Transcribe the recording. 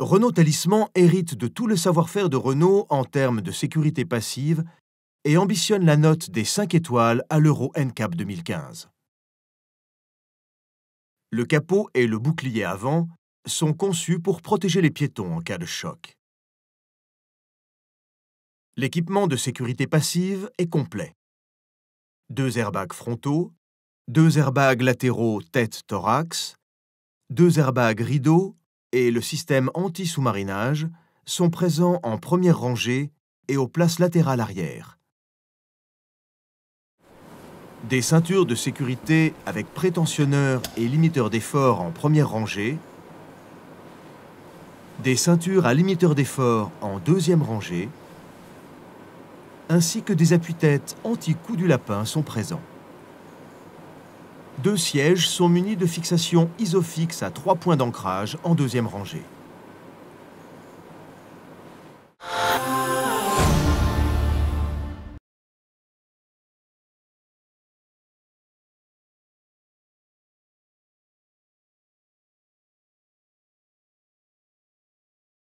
Renault Talisman hérite de tout le savoir-faire de Renault en termes de sécurité passive et ambitionne la note des 5 étoiles à l'Euro NCAP 2015. Le capot et le bouclier avant sont conçus pour protéger les piétons en cas de choc. L'équipement de sécurité passive est complet. Deux airbags frontaux, deux airbags latéraux tête-thorax, deux airbags rideaux et le système anti-sous-marinage sont présents en première rangée et aux places latérales arrière. Des ceintures de sécurité avec prétentionneur et limiteur d'effort en première rangée. Des ceintures à limiteur d'effort en deuxième rangée. Ainsi que des appuis-têtes anti-coup du lapin sont présents. Deux sièges sont munis de fixations Isofix à trois points d'ancrage en deuxième rangée.